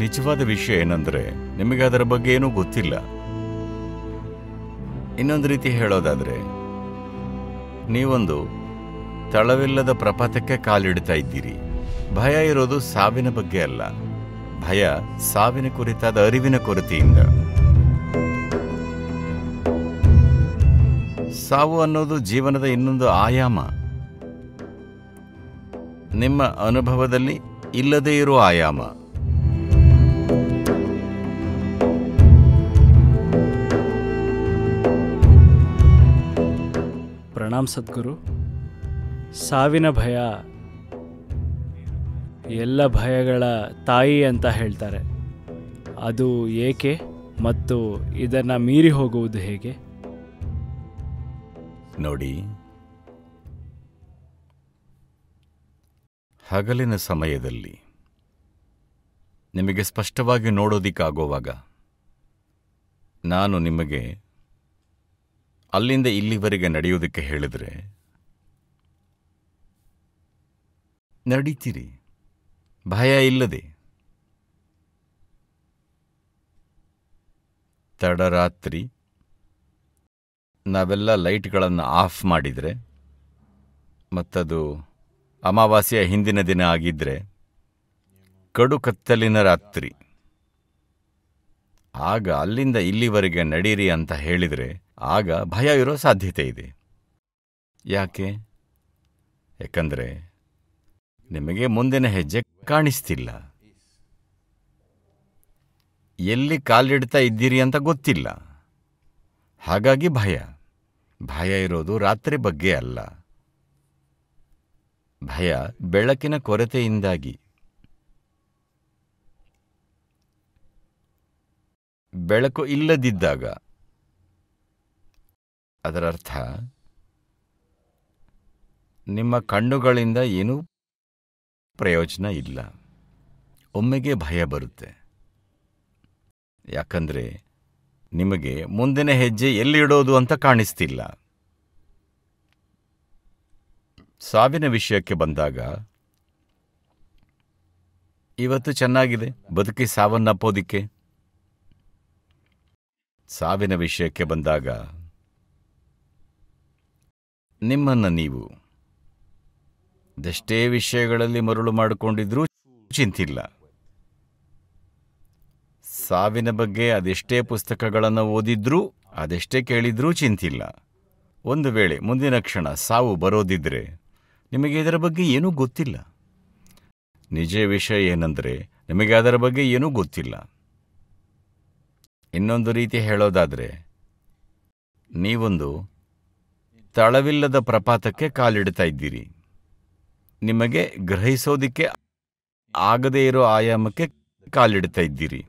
ನಿಜವಾದ ವಿಷಯ ಏನಂದರೆ ನಿಮಗೆ ಅದರ ಬಗ್ಗೆ ಏನೂ ಗೊತ್ತಿಲ್ಲ ಇನ್ನೊಂದು ರೀತಿ ಹೇಳೋದಾದ್ರೆ ನೀವೊಂದು ತಳವಿಲ್ಲದ ಪ್ರಪಾತಕ್ಕೆ ಕಾಲಿಡ್ತಾ ಇದ್ದೀರಿ ಭಯ ಇರೋದು ಸಾವಿನ ಬಗ್ಗೆ ಅಲ್ಲ ಭಯ ಸಾವಿನ ಕುರಿತಾದ ಅರಿವಿನ ಕೊರತೆಯಿಂದ ಸಾವು ಅನ್ನೋದು ಜೀವನದ ಇನ್ನೊಂದು ಆಯಾಮ ನಿಮ್ಮ ಅನುಭವದಲ್ಲಿ ಇಲ್ಲದೇ ಇರುವ ಆಯಾಮ ಪ್ರಣಾಮ್ ಸದ್ಗುರು ಸಾವಿನ ಭಯ ಎಲ್ಲ ಭಯಗಳ ತಾಯಿ ಅಂತ ಹೇಳ್ತಾರೆ ಅದು ಏಕೆ ಮತ್ತು ಇದನ್ನು ಮೀರಿ ಹೋಗುವುದು ಹೇಗೆ ನೋಡಿ ಹಗಲಿನ ಸಮಯದಲ್ಲಿ ನಿಮಗೆ ಸ್ಪಷ್ಟವಾಗಿ ನೋಡೋದಿಕ್ಕಾಗೋವಾಗ ನಾನು ನಿಮಗೆ ಅಲ್ಲಿಂದ ಇಲ್ಲಿವರೆಗೆ ನಡೆಯೋದಕ್ಕೆ ಹೇಳಿದರೆ ನಡೀತೀರಿ ಭಯ ಇಲ್ಲದೆ ತಡರಾತ್ರಿ ನಾವೆಲ್ಲ ಲೈಟ್ಗಳನ್ನು ಆಫ್ ಮಾಡಿದರೆ ಮತ್ತದು ಅಮಾವಾಸ್ಯ ಹಿಂದಿನ ದಿನ ಆಗಿದ್ದರೆ ಕಡು ರಾತ್ರಿ ಆಗ ಅಲ್ಲಿಂದ ಇಲ್ಲಿವರೆಗೆ ನಡೀರಿ ಅಂತ ಹೇಳಿದರೆ ಆಗ ಭಯ ಇರೋ ಸಾಧ್ಯತೆ ಇದೆ ಯಾಕೆ ಯಾಕಂದರೆ ನಿಮಗೆ ಮುಂದಿನ ಹೆಜ್ಜೆ ಕಾಣಿಸ್ತಿಲ್ಲ ಎಲ್ಲಿ ಕಾಲಿಡ್ತಾ ಇದ್ದೀರಿ ಅಂತ ಗೊತ್ತಿಲ್ಲ ಹಾಗಾಗಿ ಭಯ ಭಯ ಇರೋದು ರಾತ್ರಿ ಬಗ್ಗೆ ಅಲ್ಲ ಭಯ ಬೆಳಕಿನ ಕೊರತೆಯಿಂದಾಗಿ ಬೆಳಕು ಇಲ್ಲದಿದ್ದಾಗ ಅದರರ್ಥ ನಿಮ್ಮ ಕಣ್ಣುಗಳಿಂದ ಏನೂ ಪ್ರಯೋಜನ ಇಲ್ಲ ಒಮ್ಮೆಗೆ ಭಯ ಬರುತ್ತೆ ಯಾಕಂದರೆ ನಿಮಗೆ ಮುಂದಿನ ಹೆಜ್ಜೆ ಎಲ್ಲಿಡೋದು ಅಂತ ಕಾಣಿಸ್ತಿಲ್ಲ ಸಾವಿನ ವಿಷಯಕ್ಕೆ ಬಂದಾಗ ಇವತ್ತು ಚೆನ್ನಾಗಿದೆ ಬದುಕಿ ಸಾವನ್ನಪ್ಪೋದಿಕ್ಕೆ ಸಾವಿನ ವಿಷಯಕ್ಕೆ ಬಂದಾಗ ನಿಮ್ಮನ್ನು ನೀವು ಎಷ್ಟೇ ವಿಷಯಗಳಲ್ಲಿ ಮರುಳು ಮಾಡಿಕೊಂಡಿದ್ರೂ ಚಿಂತಿಲ್ಲ ಸಾವಿನ ಬಗ್ಗೆ ಅದೆಷ್ಟೇ ಪುಸ್ತಕಗಳನ್ನು ಓದಿದ್ರೂ ಅದೆಷ್ಟೇ ಕೇಳಿದ್ರೂ ಚಿಂತಿಲ್ಲ ಒಂದು ವೇಳೆ ಮುಂದಿನ ಕ್ಷಣ ಸಾವು ಬರೋದಿದ್ರೆ ನಿಮಗೆ ಇದರ ಬಗ್ಗೆ ಏನೂ ಗೊತ್ತಿಲ್ಲ ನಿಜ ವಿಷಯ ಏನಂದರೆ ನಿಮಗೆ ಅದರ ಬಗ್ಗೆ ಏನೂ ಗೊತ್ತಿಲ್ಲ ಇನ್ನೊಂದು ರೀತಿ ಹೇಳೋದಾದರೆ ನೀವೊಂದು ತಳವಿಲ್ಲದ ಪ್ರಪಾತಕ್ಕೆ ಕಾಲಿಡ್ತಾ ಇದ್ದೀರಿ ನಿಮಗೆ ಗ್ರಹಿಸೋದಿಕ್ಕೆ ಆಗದೇ ಇರೋ ಆಯಾಮಕ್ಕೆ ಕಾಲಿಡ್ತಾ ಇದ್ದೀರಿ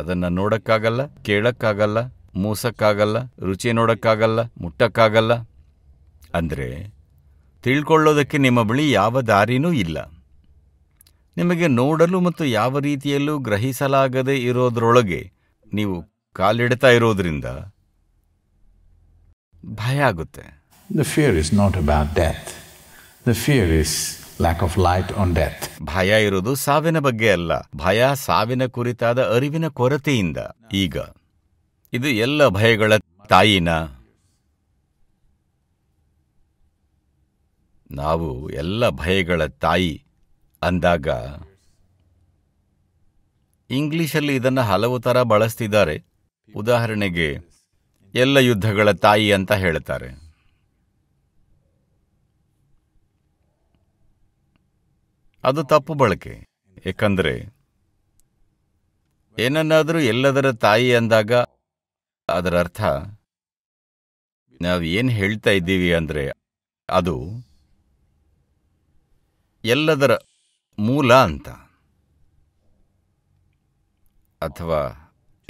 ಅದನ್ನು ನೋಡಕ್ಕಾಗಲ್ಲ ಕೇಳಕ್ಕಾಗಲ್ಲ ಮೂಸಕ್ಕಾಗಲ್ಲ ರುಚಿ ನೋಡಕ್ಕಾಗಲ್ಲ ಮುಟ್ಟಕ್ಕಾಗಲ್ಲ ಅಂದರೆ ತಿಳ್ಕೊಳ್ಳೋದಕ್ಕೆ ನಿಮ್ಮ ಬಳಿ ಯಾವ ದಾರಿನೂ ಇಲ್ಲ ನಿಮಗೆ ನೋಡಲು ಮತ್ತು ಯಾವ ರೀತಿಯಲ್ಲೂ ಗ್ರಹಿಸಲಾಗದೇ ಇರೋದ್ರೊಳಗೆ ನೀವು ಕಾಲಿಡ್ತಾ ಇರೋದ್ರಿಂದ ಭಯ ಆಗುತ್ತೆ the fear is not about death the fear is lack of light on death ಭಯ ಇರೋದು ಸಾವಿನ ಬಗ್ಗೆ ಅಲ್ಲ ಭಯ ಸಾವಿನ ಕುರಿತಾದ ಅರಿವಿನ ಕೊರತೆಯಿಂದ ಈಗ ಇದು ಎಲ್ಲ ಭಯಗಳ ತಾಯಿನ ನಾವು ಎಲ್ಲ ಭಯಗಳ ತಾಯಿ ಅಂದಾಗ ಇಂಗ್ಲಿಷಲ್ಲಿ ಇದನ್ನು ಹಲವು ಥರ ಬಳಸ್ತಿದ್ದಾರೆ ಉದಾಹರಣೆಗೆ ಎಲ್ಲ ಯುದ್ಧಗಳ ತಾಯಿ ಅಂತ ಹೇಳ್ತಾರೆ ಅದು ತಪ್ಪು ಬಳಕೆ ಏಕೆಂದರೆ ಏನನ್ನಾದರೂ ಎಲ್ಲದರ ತಾಯಿ ಅಂದಾಗ ಅದರ ಅರ್ಥ ನಾವು ಏನು ಹೇಳ್ತಾ ಇದ್ದೀವಿ ಅಂದರೆ ಅದು ಎಲ್ಲದರ ಮೂಲ ಅಂತ ಅಥವಾ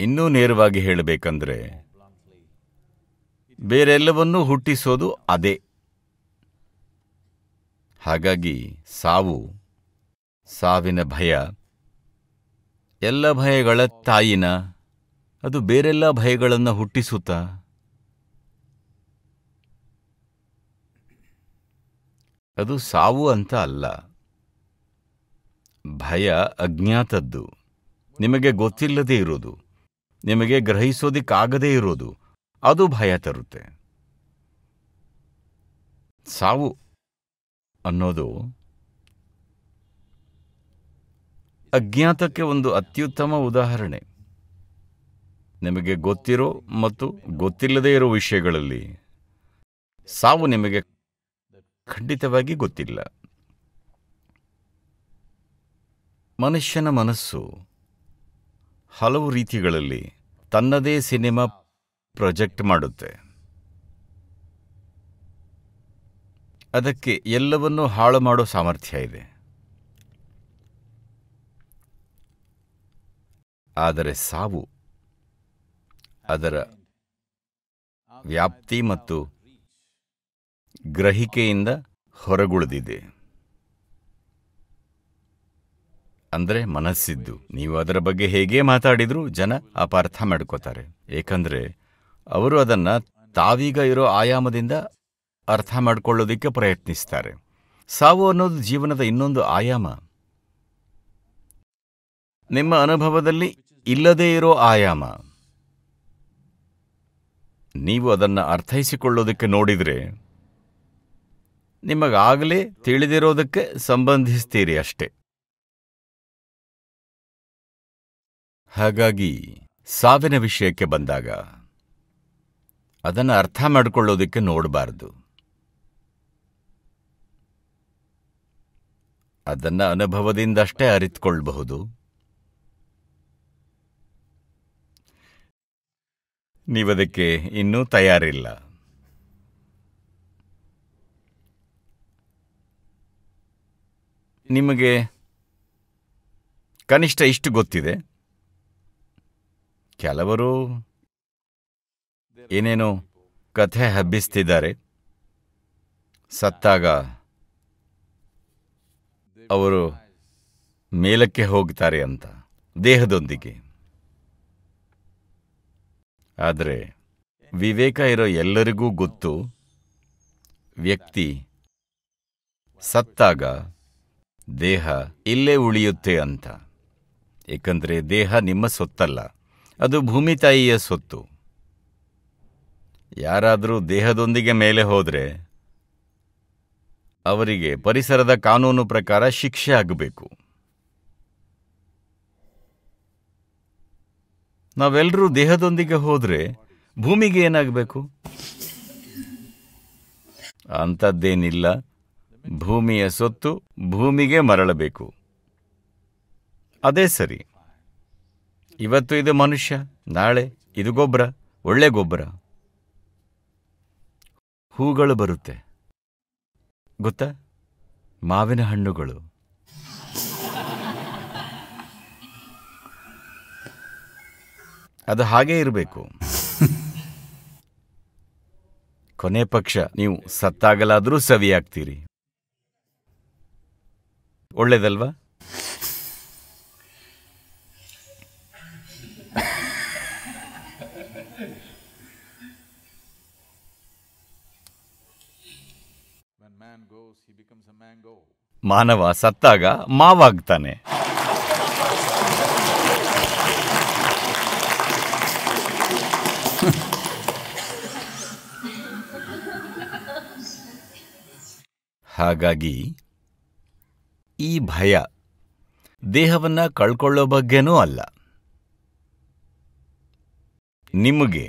ಇನ್ನೂ ನೇರವಾಗಿ ಹೇಳಬೇಕಂದ್ರೆ ಬೇರೆಲ್ಲವನ್ನೂ ಹುಟ್ಟಿಸೋದು ಅದೇ ಹಾಗಾಗಿ ಸಾವು ಸಾವಿನ ಭಯ ಎಲ್ಲ ಭಯಗಳ ತಾಯಿನ ಅದು ಬೇರೆಲ್ಲ ಭಯಗಳನ್ನು ಹುಟ್ಟಿಸುತ್ತ ಅದು ಸಾವು ಅಂತ ಅಲ್ಲ ಭಯ ಅಜ್ಞಾತದ್ದು ನಿಮಗೆ ಗೊತ್ತಿಲ್ಲದೇ ಇರೋದು ನಿಮಗೆ ಗ್ರಹಿಸೋದಿಕ್ಕಾಗದೇ ಇರೋದು ಅದು ಭಯ ತರುತ್ತೆ ಸಾವು ಅನ್ನೋದು ಅಜ್ಞಾತಕ್ಕೆ ಒಂದು ಅತ್ಯುತ್ತಮ ಉದಾಹರಣೆ ನಿಮಗೆ ಗೊತ್ತಿರೋ ಮತ್ತು ಗೊತ್ತಿಲ್ಲದೇ ಇರೋ ವಿಷಯಗಳಲ್ಲಿ ಸಾವು ನಿಮಗೆ ಖಂಡಿತವಾಗಿ ಗೊತ್ತಿಲ್ಲ ಮನುಷ್ಯನ ಮನಸ್ಸು ಹಲವು ರೀತಿಗಳಲ್ಲಿ ತನ್ನದೇ ಸಿನಿಮಾ ಪ್ರೊಜೆಕ್ಟ್ ಮಾಡುತ್ತೆ ಅದಕ್ಕೆ ಎಲ್ಲವನ್ನೂ ಹಾಳು ಮಾಡೋ ಸಾಮರ್ಥ್ಯ ಇದೆ ಆದರೆ ಸಾವು ಅದರ ವ್ಯಾಪ್ತಿ ಮತ್ತು ಗ್ರಹಿಕೆಯಿಂದ ಹೊರಗುಳಿದಿದೆ ಅಂದ್ರೆ ಮನಸ್ಸಿದ್ದು ನೀವು ಅದರ ಬಗ್ಗೆ ಹೇಗೆ ಮಾತಾಡಿದ್ರೂ ಜನ ಅಪಾರ್ಥ ಮಾಡ್ಕೋತಾರೆ ಏಕಂದ್ರೆ ಅವರು ಅದನ್ನ ತಾವೀಗ ಇರೋ ಆಯಾಮದಿಂದ ಅರ್ಥ ಮಾಡಿಕೊಳ್ಳೋದಿಕ್ಕೆ ಪ್ರಯತ್ನಿಸ್ತಾರೆ ಸಾವು ಅನ್ನೋದು ಜೀವನದ ಇನ್ನೊಂದು ಆಯಾಮ ನಿಮ್ಮ ಅನುಭವದಲ್ಲಿ ಇಲ್ಲದೇ ಇರೋ ಆಯಾಮ ನೀವು ಅದನ್ನು ಅರ್ಥೈಸಿಕೊಳ್ಳೋದಕ್ಕೆ ನೋಡಿದರೆ ನಿಮಗಾಗಲೇ ತಿಳಿದಿರೋದಕ್ಕೆ ಸಂಬಂಧಿಸ್ತೀರಿ ಅಷ್ಟೇ ಹಾಗಾಗಿ ಸಾವಿನ ವಿಷಯಕ್ಕೆ ಬಂದಾಗ ಅದನ್ನು ಅರ್ಥ ಮಾಡಿಕೊಳ್ಳೋದಕ್ಕೆ ನೋಡಬಾರ್ದು ಅದನ್ನು ಅನುಭವದಿಂದಷ್ಟೇ ಅರಿತುಕೊಳ್ಬಹುದು ನೀವದಕ್ಕೆ ಇನ್ನೂ ತಯಾರಿಲ್ಲ ನಿಮಗೆ ಕನಿಷ್ಠ ಇಷ್ಟು ಗೊತ್ತಿದೆ ಕೆಲವರು ಏನೇನೋ ಕಥೆ ಹಬ್ಬಿಸ್ತಿದ್ದಾರೆ ಸತ್ತಾಗ ಅವರು ಮೇಲಕ್ಕೆ ಹೋಗ್ತಾರೆ ಅಂತ ದೇಹದೊಂದಿಗೆ ಆದರೆ ವಿವೇಕ ಇರೋ ಎಲ್ಲರಿಗೂ ಗೊತ್ತು ವ್ಯಕ್ತಿ ಸತ್ತಾಗ ದೇಹ ಇಲ್ಲೇ ಉಳಿಯುತ್ತೆ ಅಂತ ಏಕೆಂದರೆ ದೇಹ ನಿಮ್ಮ ಸೊತ್ತಲ್ಲ ಅದು ಭೂಮಿ ತಾಯಿಯ ಸೊತ್ತು ಯಾರಾದರೂ ದೇಹದೊಂದಿಗೆ ಮೇಲೆ ಹೋದರೆ ಅವರಿಗೆ ಪರಿಸರದ ಕಾನೂನು ಪ್ರಕಾರ ಶಿಕ್ಷೆ ಆಗಬೇಕು ನಾವೆಲ್ಲರೂ ದೇಹದೊಂದಿಗೆ ಹೋದರೆ ಭೂಮಿಗೆ ಏನಾಗಬೇಕು ಅಂಥದ್ದೇನಿಲ್ಲ ಭೂಮಿಯ ಸೊತ್ತು ಭೂಮಿಗೆ ಮರಳಬೇಕು ಅದೇ ಸರಿ ಇವತ್ತು ಇದು ಮನುಷ್ಯ ನಾಳೆ ಇದು ಗೊಬ್ಬರ ಒಳ್ಳೆ ಗೊಬ್ಬರ ಹೂಗಳು ಬರುತ್ತೆ ಗೊತ್ತಾ ಮಾವಿನ ಹಣ್ಣುಗಳು ಅದು ಹಾಗೇ ಇರಬೇಕು ಕೊನೆ ಪಕ್ಷ ನೀವು ಸತ್ತಾಗಲಾದರೂ ಸವಿಯಾಗ್ತೀರಿ ಒಳ್ಳೇದಲ್ವಾ ಮಾನವ ಸತ್ತಾಗ ಮಾವಾಗ್ತಾನೆ ಹಾಗಾಗಿ ಈ ಭಯ ದೇಹವನ್ನ ಕಳ್ಕೊಳ್ಳೋ ಬಗ್ಗೆನೂ ಅಲ್ಲ ನಿಮಗೆ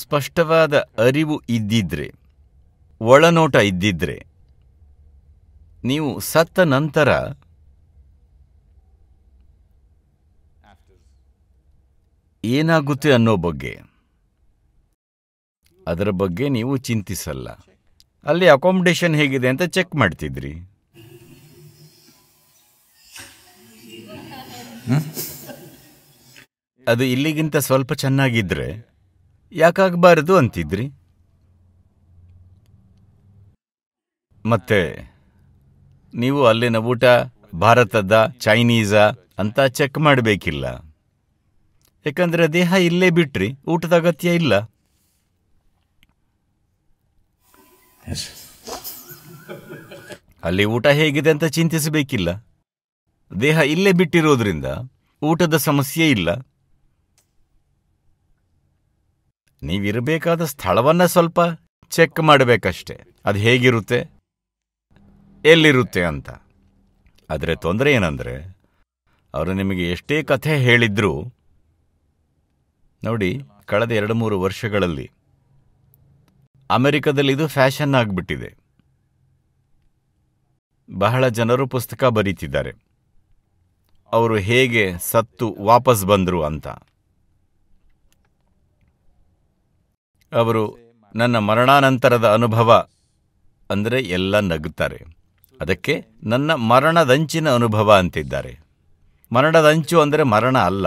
ಸ್ಪಷ್ಟವಾದ ಅರಿವು ಇದ್ದಿದ್ರೆ ಒಳನೋಟ ಇದ್ದಿದ್ರೆ ನೀವು ಸತ್ತ ನಂತರ ಏನಾಗುತ್ತೆ ಅನ್ನೋ ಬಗ್ಗೆ ಅದರ ಬಗ್ಗೆ ನೀವು ಚಿಂತಿಸಲ್ಲ ಅಲ್ಲಿ ಅಕಾಮಿಡೇಷನ್ ಹೇಗಿದೆ ಅಂತ ಚೆಕ್ ಮಾಡ್ತಿದ್ರಿ ಅದು ಇಲ್ಲಿಗಿಂತ ಸ್ವಲ್ಪ ಚೆನ್ನಾಗಿದ್ರೆ ಯಾಕಾಗಬಾರದು ಅಂತಿದ್ರಿ ಮತ್ತೆ ನೀವು ಅಲ್ಲಿನ ಊಟ ಭಾರತದ ಚೈನೀಸಾ ಅಂತ ಚೆಕ್ ಮಾಡಬೇಕಿಲ್ಲ ಯಾಕಂದರೆ ದೇಹ ಇಲ್ಲೇ ಬಿಟ್ರಿ ಊಟದ ಅಗತ್ಯ ಇಲ್ಲ ಅಲ್ಲಿ ಊಟ ಹೇಗಿದೆ ಅಂತ ಚಿಂತಿಸಬೇಕಿಲ್ಲ ದೇಹ ಇಲ್ಲೇ ಬಿಟ್ಟಿರೋದ್ರಿಂದ ಊಟದ ಸಮಸ್ಯೆ ಇಲ್ಲ ನೀವಿರಬೇಕಾದ ಸ್ಥಳವನ್ನು ಸ್ವಲ್ಪ ಚೆಕ್ ಮಾಡಬೇಕಷ್ಟೆ ಅದು ಹೇಗಿರುತ್ತೆ ಎಲ್ಲಿರುತ್ತೆ ಅಂತ ಆದರೆ ತೊಂದರೆ ಏನಂದರೆ ಅವರು ನಿಮಗೆ ಎಷ್ಟೇ ಕಥೆ ಹೇಳಿದ್ರು ನೋಡಿ ಕಳೆದ ಎರಡು ಮೂರು ವರ್ಷಗಳಲ್ಲಿ ಅಮೆರಿಕದಲ್ಲಿ ಇದು ಫ್ಯಾಷನ್ ಆಗಿಬಿಟ್ಟಿದೆ ಬಹಳ ಜನರು ಪುಸ್ತಕ ಬರೀತಿದ್ದಾರೆ ಅವರು ಹೇಗೆ ಸತ್ತು ವಾಪಸ್ ಬಂದರು ಅಂತ ಅವರು ನನ್ನ ಮರಣಾನಂತರದ ಅನುಭವ ಅಂದರೆ ಎಲ್ಲ ನಗ್ತಾರೆ ಅದಕ್ಕೆ ನನ್ನ ಮರಣದಂಚಿನ ಅನುಭವ ಅಂತಿದ್ದಾರೆ ಮರಣದಂಚು ಅಂದರೆ ಮರಣ ಅಲ್ಲ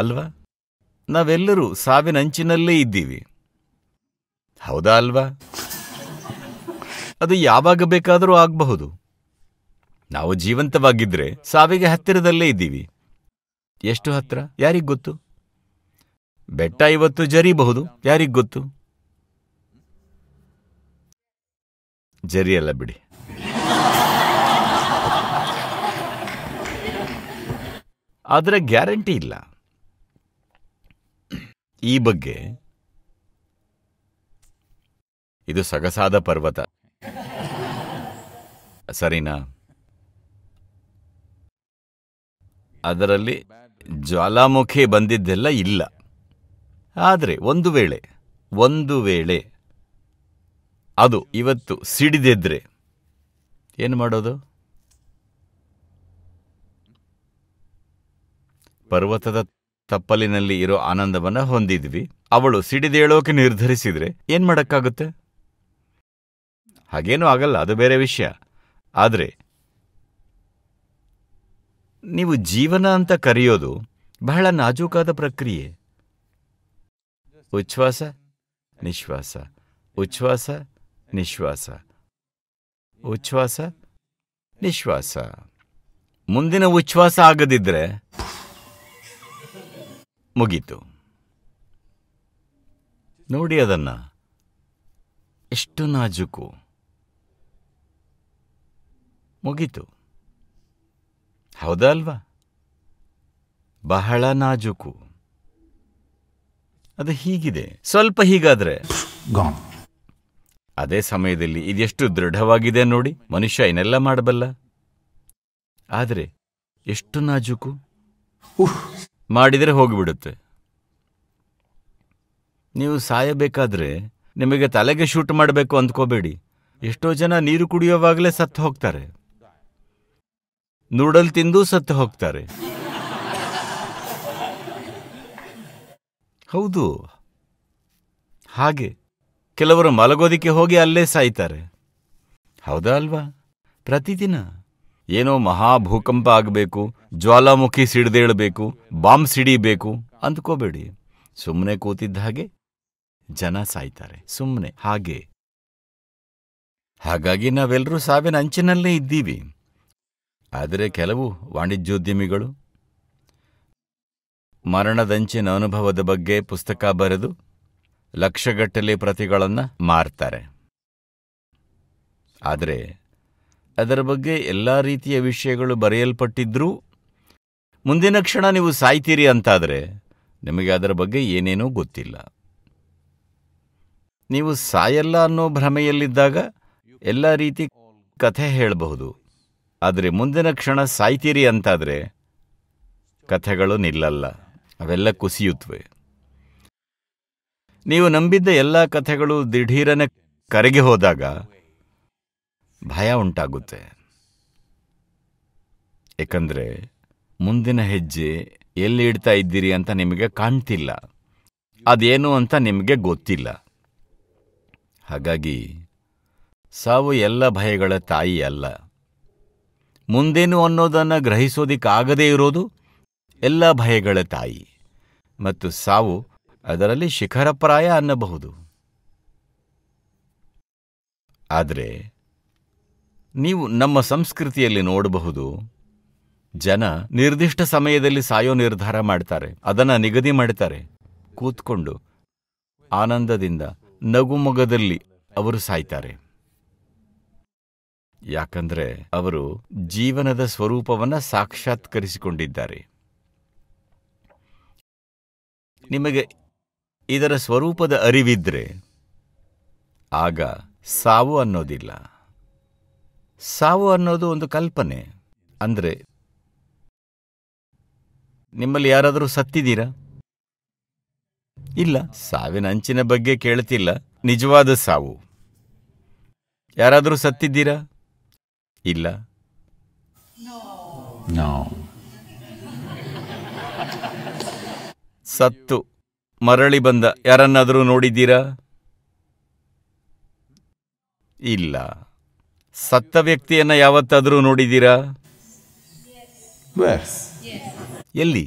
ಅಲ್ವಾ ನಾವೆಲ್ಲರೂ ಸಾವಿನಂಚಿನಲ್ಲೇ ಇದ್ದೀವಿ ಹೌದಾ ಅಲ್ವಾ ಅದು ಯಾವಾಗ ಬೇಕಾದರೂ ಆಗಬಹುದು ನಾವು ಜೀವಂತವಾಗಿದ್ರೆ ಸಾವಿಗೆ ಹತ್ತಿರದಲ್ಲೇ ಇದ್ದೀವಿ ಎಷ್ಟು ಹತ್ತಿರ ಗೊತ್ತು ಬೆಟ್ಟ ಇವತ್ತು ಜರಿಬಹುದು ಯಾರಿಗೊತ್ತು ಜರಿಯಲ್ಲ ಬಿಡಿ ಆದರೆ ಗ್ಯಾರಂಟಿ ಇಲ್ಲ ಈ ಬಗ್ಗೆ ಇದು ಸಗಸಾದ ಪರ್ವತ ಸರಿನಾ ಅದರಲ್ಲಿ ಜ್ವಾಲಾಮುಖಿ ಬಂದಿದ್ದೆಲ್ಲ ಇಲ್ಲ ಆದರೆ ಒಂದು ವೇಳೆ ಒಂದು ವೇಳೆ ಅದು ಇವತ್ತು ಸಿಡಿದೆದ್ರೆ ಏನು ಮಾಡೋದು ಪರ್ವತದ ತಪ್ಪಲಿನಲ್ಲಿ ಇರೋ ಆನಂದವನ್ನ ಹೊಂದಿದ್ವಿ ಅವಳು ಸಿಡಿದೇಳೋಕೆ ನಿರ್ಧರಿಸಿದ್ರೆ ಏನ್ ಮಾಡಕ್ಕಾಗುತ್ತೆ ಹಾಗೇನೂ ಆಗಲ್ಲ ಅದು ಬೇರೆ ವಿಷಯ ಆದರೆ ನೀವು ಜೀವನ ಅಂತ ಕರೆಯೋದು ಬಹಳ ನಾಜೂಕಾದ ಪ್ರಕ್ರಿಯೆ ಉಚ್ಛ್ವಾಸ ನಿಶ್ವಾಸ ಉಚ್ಛ್ವಾಸ ನಿಶ್ವಾಸ ಉಚ್ಛ್ವಾಸ ನಿಶ್ವಾಸ ಮುಂದಿನ ಉಚ್ಛ್ವಾಸ ಆಗದಿದ್ರೆ ಮುಗೀತು ನೋಡಿ ಅದನ್ನು ಎಷ್ಟು ನಾಜುಕು ಮುಗೀತು ಹೌದಾ ಅಲ್ವಾ ಬಹಳ ನಾಜುಕು ಅದು ಹೀಗಿದೆ ಸ್ವಲ್ಪ ಹೀಗಾದರೆ ಅದೇ ಸಮಯದಲ್ಲಿ ಇದೆಷ್ಟು ದೃಢವಾಗಿದೆ ನೋಡಿ ಮನುಷ್ಯ ಏನೆಲ್ಲ ಮಾಡಬಲ್ಲ ಆದರೆ ಎಷ್ಟು ನಾಜುಕು ಮಾಡಿದರೆ ಹೋಗಿಬಿಡುತ್ತೆ ನೀವು ಸಾಯಬೇಕಾದ್ರೆ ನಿಮಗೆ ತಲೆಗೆ ಶೂಟ್ ಮಾಡಬೇಕು ಅಂದ್ಕೋಬೇಡಿ ಎಷ್ಟೋ ಜನ ನೀರು ಕುಡಿಯುವಾಗಲೇ ಸತ್ತು ಹೋಗ್ತಾರೆ ನೂಡಲ್ ತಿಂದು ಸತ್ತು ಹೋಗ್ತಾರೆ ಹೌದು ಹಾಗೆ ಕೆಲವರು ಮಲಗೋದಿಕ್ಕೆ ಹೋಗಿ ಅಲ್ಲೇ ಸಾಯ್ತಾರೆ ಹೌದಾ ಅಲ್ವಾ ಪ್ರತಿದಿನ ಏನೋ ಮಹಾಭೂಕಂಪ ಆಗಬೇಕು ಜ್ವಾಲಾಮುಖಿ ಸಿಡಿದೇಳಬೇಕು ಬಾಂಬ್ ಸಿಡಿಬೇಕು ಅಂದ್ಕೋಬೇಡಿ ಸುಮ್ಮನೆ ಕೂತಿದ್ದ ಹಾಗೆ ಜನ ಸಾಯ್ತಾರೆ ಸುಮ್ಮನೆ ಹಾಗೆ ಹಾಗಾಗಿ ನಾವೆಲ್ಲರೂ ಸಾವಿನ ಅಂಚಿನಲ್ಲೇ ಇದ್ದೀವಿ ಆದರೆ ಕೆಲವು ವಾಣಿಜ್ಯೋದ್ಯಮಿಗಳು ಮರಣದಂಚಿನ ಅನುಭವದ ಬಗ್ಗೆ ಪುಸ್ತಕ ಬರೆದು ಲಕ್ಷಗಟ್ಟಲೆ ಪ್ರತಿಗಳನ್ನು ಮಾರ್ತಾರೆ ಆದರೆ ಅದರ ಬಗ್ಗೆ ಎಲ್ಲ ರೀತಿಯ ವಿಷಯಗಳು ಬರೆಯಲ್ಪಟ್ಟಿದ್ರೂ ಮುಂದಿನ ಕ್ಷಣ ನೀವು ಸಾಯ್ತೀರಿ ಅಂತಾದರೆ ನಿಮಗೆ ಅದರ ಬಗ್ಗೆ ಏನೇನೂ ಗೊತ್ತಿಲ್ಲ ನೀವು ಸಾಯಲ್ಲ ಅನ್ನೋ ಭ್ರಮೆಯಲ್ಲಿದ್ದಾಗ ಎಲ್ಲ ರೀತಿ ಕಥೆ ಹೇಳಬಹುದು ಆದರೆ ಮುಂದಿನ ಕ್ಷಣ ಸಾಯ್ತೀರಿ ಅಂತಾದರೆ ಕಥೆಗಳು ನಿಲ್ಲಲ್ಲ ಅವೆಲ್ಲ ಕುಸಿಯುತ್ತವೆ ನೀವು ನಂಬಿದ್ದ ಎಲ್ಲ ಕಥೆಗಳು ದಿಢೀರನೆ ಕರೆಗೆ ಹೋದಾಗ ಭಯ ಉಂಟಾಗುತ್ತೆ ಏಕೆಂದರೆ ಮುಂದಿನ ಹೆಜ್ಜೆ ಎಲ್ಲಿ ಇಡ್ತಾ ಇದ್ದೀರಿ ಅಂತ ನಿಮಗೆ ಕಾಣ್ತಿಲ್ಲ ಅದೇನು ಅಂತ ನಿಮಗೆ ಗೊತ್ತಿಲ್ಲ ಹಾಗಾಗಿ ಸಾವು ಎಲ್ಲ ಭಯಗಳ ತಾಯಿ ಅಲ್ಲ ಮುಂದೇನು ಅನ್ನೋದನ್ನು ಗ್ರಹಿಸೋದಿಕ್ಕಾಗದೇ ಇರೋದು ಎಲ್ಲ ಭಯಗಳ ತಾಯಿ ಮತ್ತು ಸಾವು ಅದರಲ್ಲಿ ಶಿಖರಪ್ರಾಯ ಅನ್ನಬಹುದು ಆದರೆ ನೀವು ನಮ್ಮ ಸಂಸ್ಕೃತಿಯಲ್ಲಿ ನೋಡಬಹುದು ಜನ ನಿರ್ದಿಷ್ಟ ಸಮಯದಲ್ಲಿ ಸಾಯೋ ನಿರ್ಧಾರ ಮಾಡ್ತಾರೆ ಅದನ್ನು ನಿಗದಿ ಮಾಡ್ತಾರೆ ಕೂತ್ಕೊಂಡು ಆನಂದದಿಂದ ನಗುಮೊಗದಲ್ಲಿ ಅವರು ಸಾಯ್ತಾರೆ ಯಾಕಂದ್ರೆ ಅವರು ಜೀವನದ ಸ್ವರೂಪವನ್ನು ಸಾಕ್ಷಾತ್ಕರಿಸಿಕೊಂಡಿದ್ದಾರೆ ನಿಮಗೆ ಇದರ ಸ್ವರೂಪದ ಅರಿವಿದ್ರೆ ಆಗ ಸಾವು ಅನ್ನೋದಿಲ್ಲ ಸಾವು ಅನ್ನೋದು ಒಂದು ಕಲ್ಪನೆ ಅಂದರೆ ನಿಮ್ಮಲ್ಲಿ ಯಾರಾದರೂ ಸತ್ತಿದ್ದೀರಾ ಇಲ್ಲ ಸಾವಿನ ಅಂಚಿನ ಬಗ್ಗೆ ಕೇಳ್ತಿಲ್ಲ ನಿಜವಾದ ಸಾವು ಯಾರಾದರೂ ಸತ್ತಿದ್ದೀರಾ ಇಲ್ಲ ಸತ್ತು ಮರಳಿ ಬಂದ ಯಾರನ್ನಾದರೂ ನೋಡಿದ್ದೀರಾ ಇಲ್ಲ ಸತ್ತ ವ್ಯಕ್ತಿಯನ್ನ ಯಾವತ್ತಾದರೂ ನೋಡಿದ್ದೀರಾ ಎಲ್ಲಿ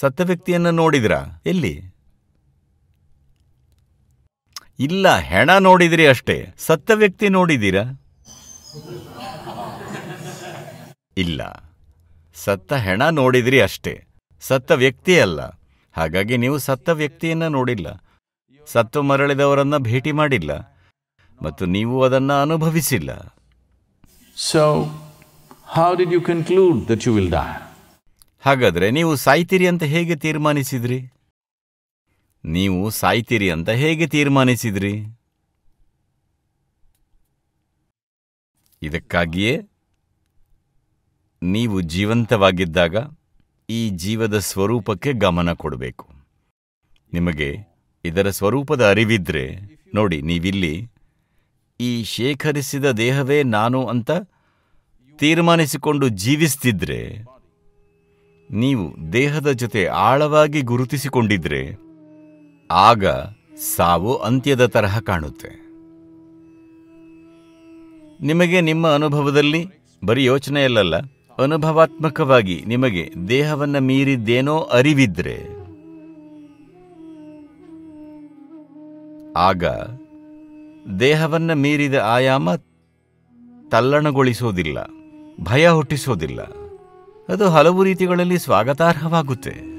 ಸತ್ತ ವ್ಯಕ್ತಿಯನ್ನ ನೋಡಿದ್ರಾ ಎಲ್ಲಿ ಇಲ್ಲ ಹೆಣ ನೋಡಿದ್ರಿ ಅಷ್ಟೇ ಸತ್ತ ವ್ಯಕ್ತಿ ನೋಡಿದ್ದೀರಾ ಇಲ್ಲ ಸತ್ತ ಹೆಣ ನೋಡಿದ್ರಿ ಅಷ್ಟೇ ಸತ್ತ ವ್ಯಕ್ತಿ ಅಲ್ಲ ಹಾಗಾಗಿ ನೀವು ಸತ್ತ ವ್ಯಕ್ತಿಯನ್ನ ನೋಡಿಲ್ಲ ಸತ್ತು ಮರಳಿದವರನ್ನ ಭೇಟಿ ಮಾಡಿಲ್ಲ ಮತ್ತು ನೀವು ಅದನ್ನ ಅನುಭವಿಸಿಲ್ಲ so how did you conclude that you will die ಹಾಗಾದರೆ ನೀವು ಸಾಯ್ತೀರಿ ಅಂತ ಹೇಗೆ ತೀರ್ಮಾನಿಸಿದ್ರಿ ನೀವು ಸಾಯ್ತೀರಿ ಅಂತ ಹೇಗೆ ತೀರ್ಮಾನಿಸಿದ್ರಿ ಇದಕ್ಕಾಗಿಯೇ ನೀವು ಜೀವಂತವಾಗಿದ್ದಾಗ ಈ ಜೀವದ ಸ್ವರೂಪಕ್ಕೆ ಗಮನ ಕೊಡಬೇಕು ನಿಮಗೆ ಇದರ ಸ್ವರೂಪದ ಅರಿವಿದ್ರೆ ನೋಡಿ ನೀವಿಲ್ಲಿ ಈ ಶೇಖರಿಸಿದ ದೇಹವೇ ನಾನು ಅಂತ ತೀರ್ಮಾನಿಸಿಕೊಂಡು ಜೀವಿಸ್ತಿದ್ರೆ ನೀವು ದೇಹದ ಜೊತೆ ಆಳವಾಗಿ ಗುರುತಿಸಿಕೊಂಡಿದ್ರೆ ಆಗ ಸಾವು ಅಂತ್ಯದ ತರಹ ಕಾಣುತ್ತೆ ನಿಮಗೆ ನಿಮ್ಮ ಅನುಭವದಲ್ಲಿ ಬರೀ ಯೋಚನೆಯಲ್ಲಲ್ಲ ಅನುಭವಾತ್ಮಕವಾಗಿ ನಿಮಗೆ ದೇಹವನ್ನು ಮೀರಿದ್ದೇನೋ ಅರಿವಿದ್ರೆ ಆಗ ದೇಹವನ್ನು ಮೀರಿದ ಆಯಾಮ ತಲ್ಲಣಗೊಳಿಸೋದಿಲ್ಲ ಭಯ ಹುಟ್ಟಿಸೋದಿಲ್ಲ ಅದು ಹಲವು ರೀತಿಗಳಲ್ಲಿ ಸ್ವಾಗತಾರ್ಹವಾಗುತ್ತೆ